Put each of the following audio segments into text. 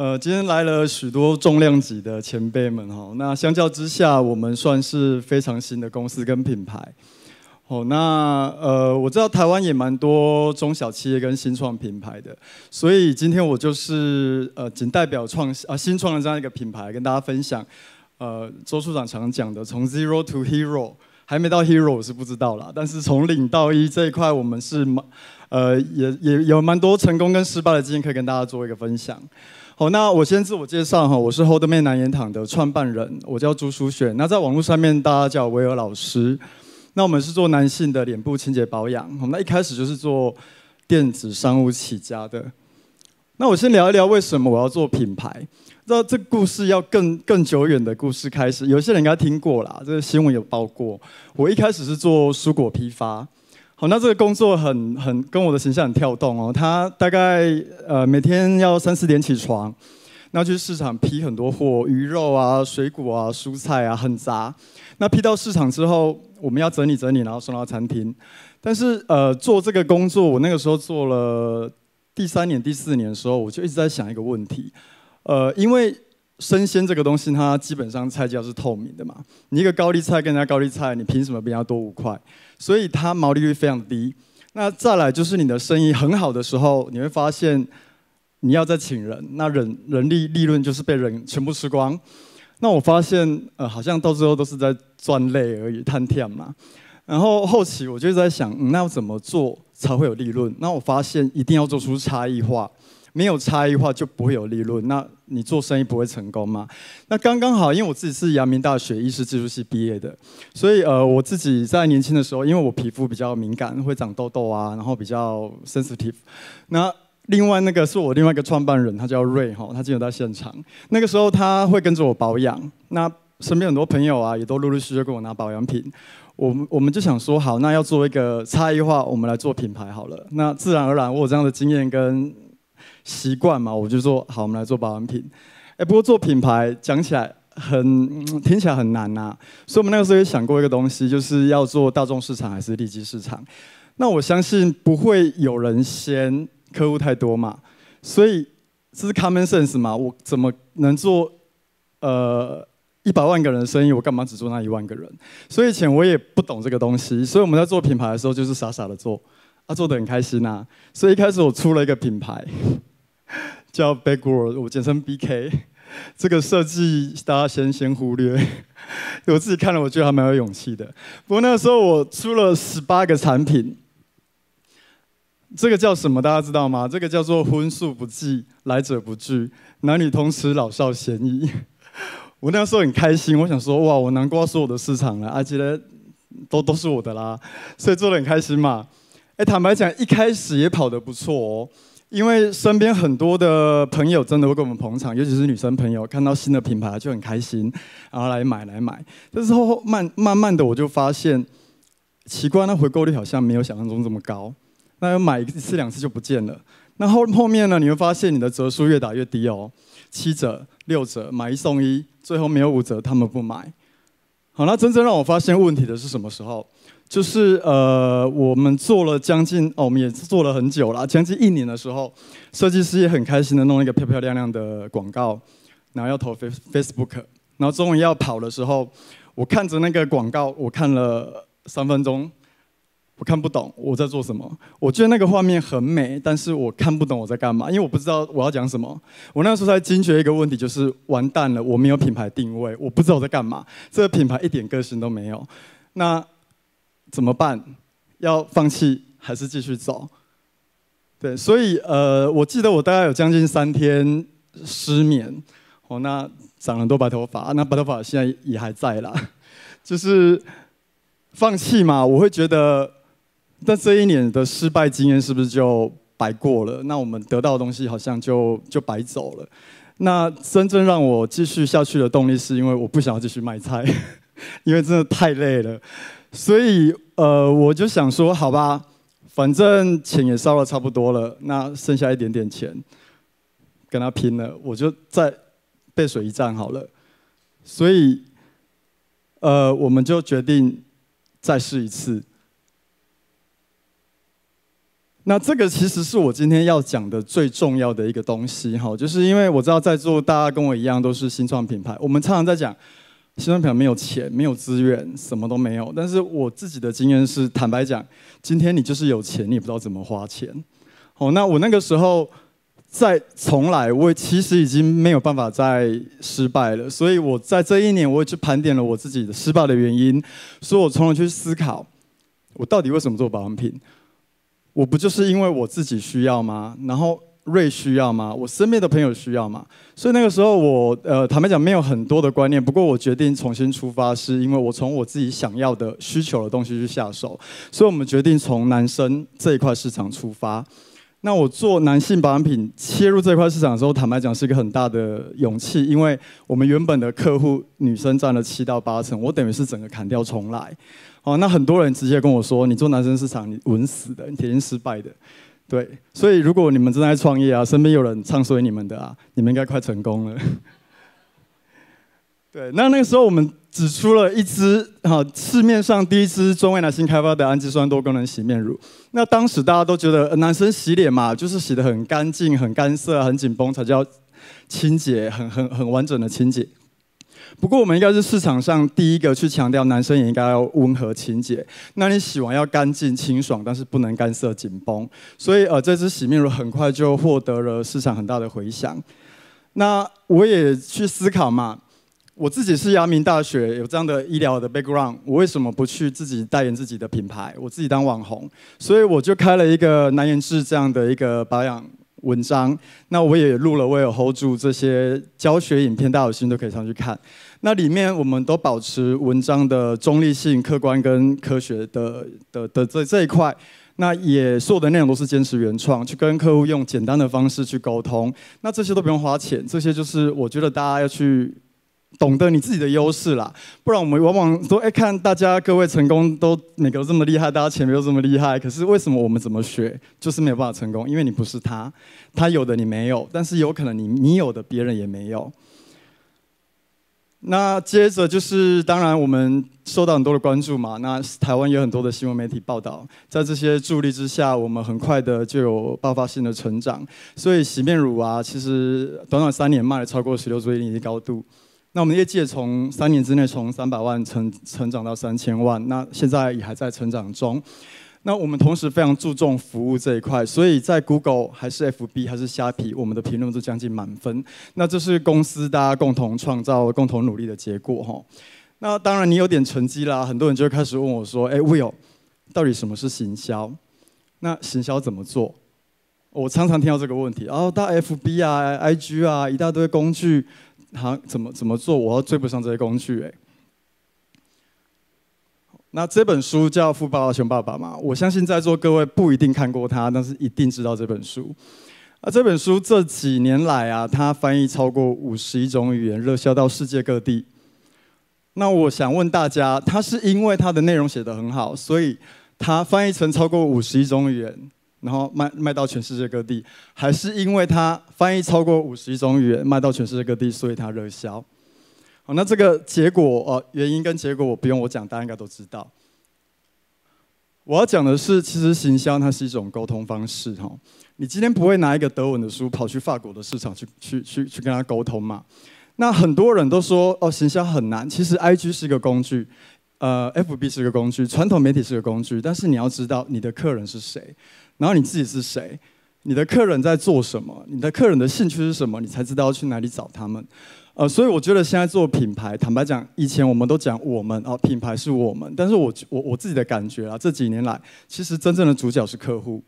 呃，今天来了许多重量级的前辈们哈。那相较之下，我们算是非常新的公司跟品牌。哦，那呃，我知道台湾也蛮多中小企业跟新创品牌的，所以今天我就是呃，仅代表创啊新创的这样一个品牌跟大家分享。呃，周处长常讲的从 zero to hero，还没到 hero 我是不知道啦，但是从零到一这一块，我们是蛮呃也也有蛮多成功跟失败的经验可以跟大家做一个分享。好，那我先自我介绍哈，我是 Hold Man 南颜堂的创办人，我叫朱书璇。那在网络上面大家叫维尔老师。那我们是做男性的脸部清洁保养，那一开始就是做电子商务起家的。那我先聊一聊为什么我要做品牌。那这故事要更更久远的故事开始，有些人应该听过啦，这个新闻有报过。我一开始是做蔬果批发。好，那这个工作很很跟我的形象很跳动哦。他大概呃每天要三四点起床，然去市场批很多货，鱼肉啊、水果啊、蔬菜啊，很杂。那批到市场之后，我们要整理整理，然后送到餐厅。但是呃做这个工作，我那个时候做了第三年、第四年的时候，我就一直在想一个问题，呃因为。生鲜这个东西，它基本上菜价是透明的嘛，你一个高丽菜跟人家高丽菜，你凭什么比人家多五块？所以它毛利率非常低。那再来就是你的生意很好的时候，你会发现你要在请人，那人人力利润就是被人全部吃光。那我发现呃好像到最后都是在赚累而已，贪甜嘛。然后后期我就在想，那要怎么做才会有利润？那我发现一定要做出差异化。没有差异化就不会有利润，那你做生意不会成功吗？那刚刚好，因为我自己是阳明大学医师技术系毕业的，所以呃我自己在年轻的时候，因为我皮肤比较敏感，会长痘痘啊，然后比较 sensitive。那另外那个是我另外一个创办人，他叫瑞哈，他经常到现场。那个时候他会跟着我保养，那身边很多朋友啊，也都陆陆续续跟我拿保养品。我们我们就想说好，那要做一个差异化，我们来做品牌好了。那自然而然，我有这样的经验跟习惯嘛，我就说好，我们来做保养品。哎，不过做品牌讲起来很听起来很难呐，所以我们那个时候也想过一个东西，就是要做大众市场还是利基市场。那我相信不会有人嫌客户太多嘛，所以这是 common sense 嘛。我怎么能做呃一百万个人的生意，我干嘛只做那一万个人？所以以前我也不懂这个东西，所以我们在做品牌的时候就是傻傻的做，啊，做的很开心呐。所以一开始我出了一个品牌。叫 Back w a l d 我简称 BK。这个设计大家先先忽略，我自己看了我觉得还蛮有勇气的。不过那时候我出了十八个产品，这个叫什么大家知道吗？这个叫做荤素不忌，来者不拒，男女同吃，老少咸宜。我那时候很开心，我想说哇，我南瓜是我的市场了，而且都都是我的啦，所以做的很开心嘛。哎，坦白讲一开始也跑得不错哦。因为身边很多的朋友真的会给我们捧场，尤其是女生朋友，看到新的品牌就很开心，然后来买来买。但是后慢慢慢的我就发现奇怪，那回购率好像没有想象中这么高，那买一次两次就不见了。那后后面呢，你会发现你的折数越打越低哦，七折、六折，买一送一，最后没有五折他们不买。好，那真正让我发现问题的是什么时候？就是呃，我们做了将近哦，我们也做了很久了，将近一年的时候，设计师也很开心的弄了一个漂漂亮亮的广告，然后要投 Face Facebook，然后终于要跑的时候，我看着那个广告，我看了三分钟，我看不懂我在做什么。我觉得那个画面很美，但是我看不懂我在干嘛，因为我不知道我要讲什么。我那时候才惊觉一个问题，就是完蛋了，我没有品牌定位，我不知道我在干嘛，这个品牌一点个性都没有。那怎么办？要放弃还是继续走？对，所以呃，我记得我大概有将近三天失眠。哦，那长了多白头发，那白头发现在也还在啦。就是放弃嘛，我会觉得，那这一年的失败经验是不是就白过了？那我们得到的东西好像就就白走了。那真正让我继续下去的动力，是因为我不想要继续卖菜，因为真的太累了。所以，呃，我就想说，好吧，反正钱也烧了差不多了，那剩下一点点钱，跟他拼了，我就再背水一战好了。所以，呃，我们就决定再试一次。那这个其实是我今天要讲的最重要的一个东西，哈，就是因为我知道在座大家跟我一样都是新创品牌，我们常常在讲。新妆品没有钱，没有资源，什么都没有。但是我自己的经验是，坦白讲，今天你就是有钱，你也不知道怎么花钱。哦，那我那个时候在重来，我其实已经没有办法再失败了。所以我在这一年，我也去盘点了我自己的失败的原因，所以我从头去思考，我到底为什么做保养品？我不就是因为我自己需要吗？然后。瑞需要吗？我身边的朋友需要吗？所以那个时候我，呃，坦白讲没有很多的观念。不过我决定重新出发，是因为我从我自己想要的需求的东西去下手。所以，我们决定从男生这一块市场出发。那我做男性保养品切入这块市场的时候，坦白讲是一个很大的勇气，因为我们原本的客户女生占了七到八成，我等于是整个砍掉重来。好，那很多人直接跟我说：“你做男生市场，你稳死的，你铁定失败的。”对，所以如果你们正在创业啊，身边有人唱衰你们的啊，你们应该快成功了。对，那那个时候我们只出了一支哈，市面上第一支专为男性开发的氨基酸多功能洗面乳。那当时大家都觉得男生洗脸嘛，就是洗的很干净、很干涩、很紧绷才叫清洁，很很很完整的清洁。不过我们应该是市场上第一个去强调男生也应该要温和清洁。那你洗完要干净清爽，但是不能干涩紧绷。所以呃，这支洗面乳很快就获得了市场很大的回响。那我也去思考嘛，我自己是阳明大学有这样的医疗的 background，我为什么不去自己代言自己的品牌，我自己当网红？所以我就开了一个南元志这样的一个保养。文章，那我也录了，我有 Hold 住这些教学影片，大家有兴趣都可以上去看。那里面我们都保持文章的中立性、客观跟科学的的的这这一块。那也所有的内容都是坚持原创，去跟客户用简单的方式去沟通。那这些都不用花钱，这些就是我觉得大家要去。懂得你自己的优势啦，不然我们往往说：哎，看大家各位成功都哪个都这么厉害，大家前面又这么厉害。可是为什么我们怎么学就是没有办法成功？因为你不是他，他有的你没有，但是有可能你你有的别人也没有。那接着就是，当然我们受到很多的关注嘛。那台湾有很多的新闻媒体报道，在这些助力之下，我们很快的就有爆发性的成长。所以洗面乳啊，其实短短三年卖了超过十六亿的高度。那我们的业绩从三年之内从三百万成成长到三千万，那现在也还在成长中。那我们同时非常注重服务这一块，所以在 Google 还是 FB 还是虾皮，我们的评论都将近满分。那这是公司大家共同创造、共同努力的结果哈。那当然你有点成绩啦，很多人就开始问我说：“哎，Will，到底什么是行销？那行销怎么做？”我常常听到这个问题。然后大 FB 啊、IG 啊一大堆工具。好，怎么怎么做？我要追不上这些工具哎。那这本书叫《富爸爸穷爸爸》嘛？我相信在座各位不一定看过它，但是一定知道这本书。啊，这本书这几年来啊，它翻译超过五十一种语言，热销到世界各地。那我想问大家，它是因为它的内容写得很好，所以它翻译成超过五十一种语言？然后卖卖到全世界各地，还是因为它翻译超过五十一种语言，卖到全世界各地，所以它热销。好，那这个结果呃，原因跟结果我不用我讲，大家应该都知道。我要讲的是，其实行销它是一种沟通方式哈。你今天不会拿一个德文的书跑去法国的市场去去去去跟他沟通嘛？那很多人都说哦，行销很难。其实 I G 是一个工具，呃，F B 是一个工具，传统媒体是个工具。但是你要知道你的客人是谁。然后你自己是谁？你的客人在做什么？你的客人的兴趣是什么？你才知道要去哪里找他们。呃，所以我觉得现在做品牌，坦白讲，以前我们都讲我们哦，品牌是我们。但是我我我自己的感觉啊，这几年来，其实真正的主角是客户。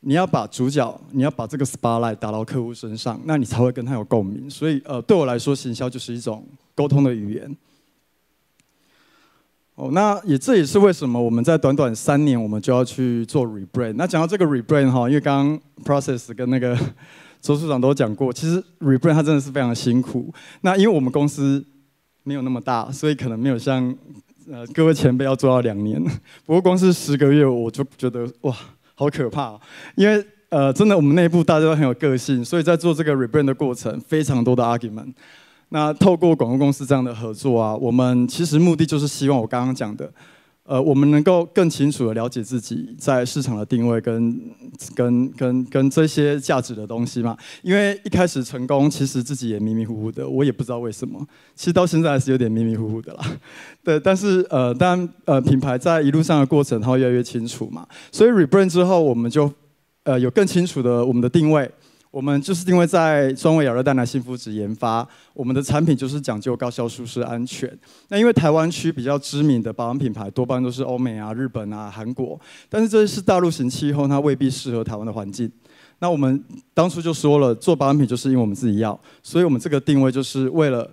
你要把主角，你要把这个 spotlight 打到客户身上，那你才会跟他有共鸣。所以，呃，对我来说，行销就是一种沟通的语言。哦，那也这也是为什么我们在短短三年，我们就要去做 rebrand。那讲到这个 rebrand 哈，因为刚刚 Process 跟那个 周处长都讲过，其实 rebrand 它真的是非常的辛苦。那因为我们公司没有那么大，所以可能没有像呃各位前辈要做到两年。不过光是十个月，我就觉得哇，好可怕。因为呃真的我们内部大家都很有个性，所以在做这个 rebrand 的过程，非常多的 argument。那透过广告公司这样的合作啊，我们其实目的就是希望我刚刚讲的，呃，我们能够更清楚的了解自己在市场的定位跟跟跟跟这些价值的东西嘛。因为一开始成功，其实自己也迷迷糊糊的，我也不知道为什么。其实到现在还是有点迷迷糊糊的啦。对，但是呃，当然呃，品牌在一路上的过程，它会越来越清楚嘛。所以 rebrand 之后，我们就呃有更清楚的我们的定位。我们就是因为在专为亚热带的幸福值研发，我们的产品就是讲究高效、舒适、安全。那因为台湾区比较知名的保养品牌，多半都是欧美啊、日本啊、韩国，但是这是大陆型气候，它未必适合台湾的环境。那我们当初就说了，做保养品就是因为我们自己要，所以我们这个定位就是为了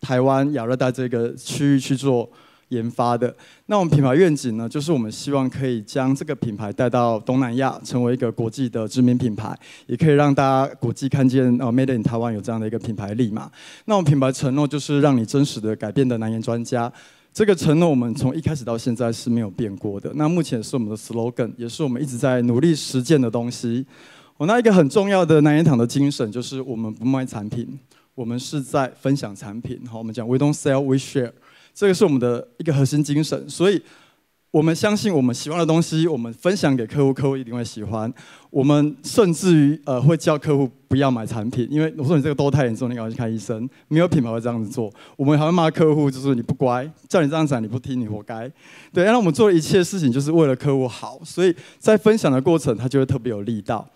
台湾亚热带这个区域去做。研发的那我们品牌愿景呢，就是我们希望可以将这个品牌带到东南亚，成为一个国际的知名品牌，也可以让大家国际看见呃 Made in 台湾有这样的一个品牌力嘛。那我们品牌承诺就是让你真实的改变的南研专家，这个承诺我们从一开始到现在是没有变过的。那目前是我们的 slogan，也是我们一直在努力实践的东西。我那一个很重要的南研堂的精神就是我们不卖产品，我们是在分享产品。好，我们讲 We don't sell, we share。这个是我们的一个核心精神，所以我们相信我们喜欢的东西，我们分享给客户，客户一定会喜欢。我们甚至于呃会叫客户不要买产品，因为我说你这个都太严重，你赶快去看医生。没有品牌会这样子做，我们还会骂客户，就是你不乖，叫你这样子你不听，你活该。对，让我们做的一切事情就是为了客户好，所以在分享的过程，它就会特别有力道。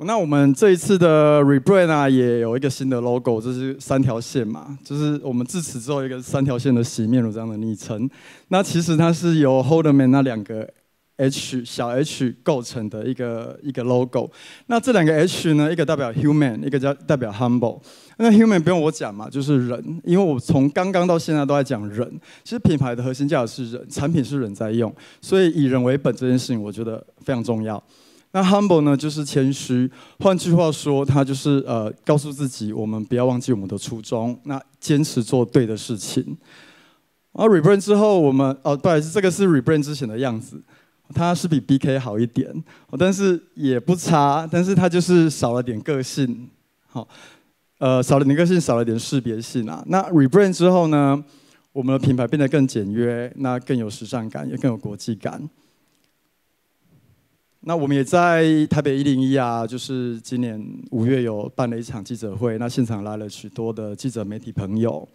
那我们这一次的 rebrand 啊，也有一个新的 logo，就是三条线嘛，就是我们自此之后一个三条线的洗面乳这样的昵称。那其实它是由 human 那两个 h 小 h 构成的一个一个 logo。那这两个 h 呢，一个代表 human，一个叫代表 humble。那 human 不用我讲嘛，就是人，因为我从刚刚到现在都在讲人。其实品牌的核心价值是人，产品是人在用，所以以人为本这件事情，我觉得非常重要。那 humble 呢，就是谦虚。换句话说，它就是呃，告诉自己我们不要忘记我们的初衷，那坚持做对的事情。而 rebrand 之后，我们哦，不好意思，这个是 rebrand 之前的样子，它是比 BK 好一点，但是也不差，但是它就是少了点个性，好，呃，少了点个性，少了点识别性啊。那 rebrand 之后呢，我们的品牌变得更简约，那更有时尚感，也更有国际感。那我们也在台北一零一啊，就是今年五月有办了一场记者会，那现场来了许多的记者媒体朋友。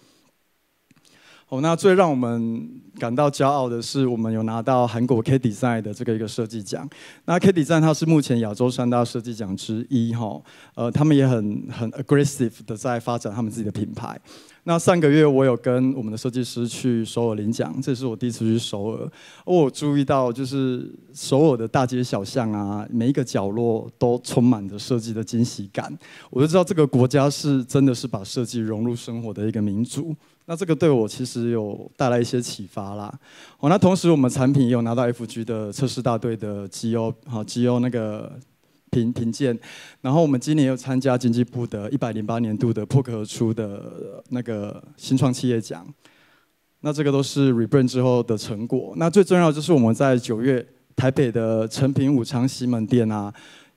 哦，那最让我们感到骄傲的是，我们有拿到韩国 K 디자인的这个一个设计奖。那 K 디자인它是目前亚洲三大设计奖之一哈，呃，他们也很很 aggressive 的在发展他们自己的品牌。那上个月我有跟我们的设计师去首尔领奖，这是我第一次去首尔。我注意到就是首尔的大街小巷啊，每一个角落都充满着设计的惊喜感，我就知道这个国家是真的是把设计融入生活的一个民族。那这个对我其实有带来一些启发啦。好，那同时我们产品也有拿到 FG 的测试大队的 GO 好 GO 那个。平平建，然后我们今年又参加经济部的一百零八年度的破壳出的那个新创企业奖，那这个都是 rebrand 之后的成果。那最重要就是我们在九月台北的成品武昌西门店啊，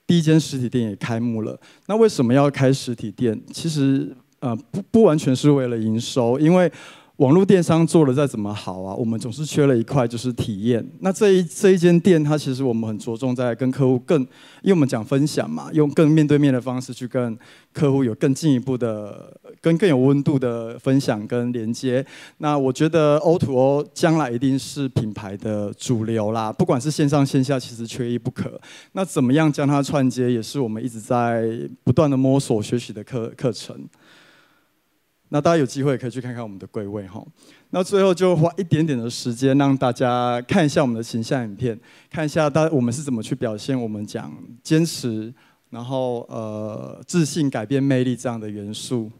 第一间实体店也开幕了。那为什么要开实体店？其实呃不不完全是为了营收，因为。网络电商做的再怎么好啊，我们总是缺了一块，就是体验。那这一这一间店，它其实我们很着重在跟客户更，因为我们讲分享嘛，用更面对面的方式去跟客户有更进一步的、跟更有温度的分享跟连接。那我觉得 O to O 将来一定是品牌的主流啦，不管是线上线下，其实缺一不可。那怎么样将它串接，也是我们一直在不断的摸索学习的课课程。那大家有机会可以去看看我们的柜位哈。那最后就花一点点的时间让大家看一下我们的形象影片，看一下大我们是怎么去表现我们讲坚持，然后呃自信、改变、魅力这样的元素。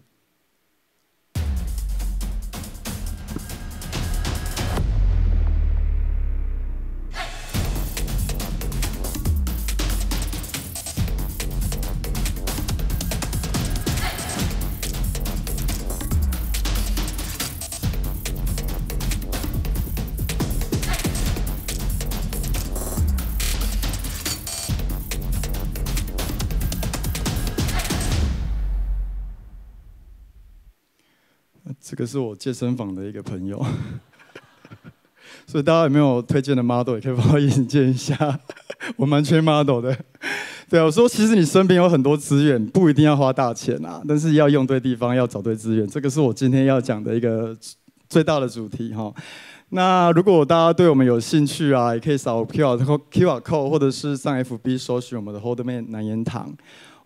可是我健身房的一个朋友，所以大家有没有推荐的 model 也可以帮我引荐一下，我蛮缺 model 的。对啊，我说其实你身边有很多资源，不一定要花大钱啊，但是要用对地方，要找对资源，这个是我今天要讲的一个最大的主题哈。那如果大家对我们有兴趣啊，也可以扫 Q Q Q d e 或者是上 FB 搜寻我们的 Holdman 南岩堂。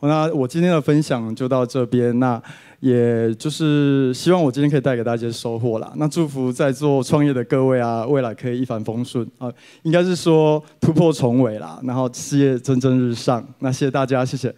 那我今天的分享就到这边，那也就是希望我今天可以带给大家收获啦。那祝福在座创业的各位啊，未来可以一帆风顺啊，应该是说突破重围啦，然后事业蒸蒸日上。那谢谢大家，谢谢。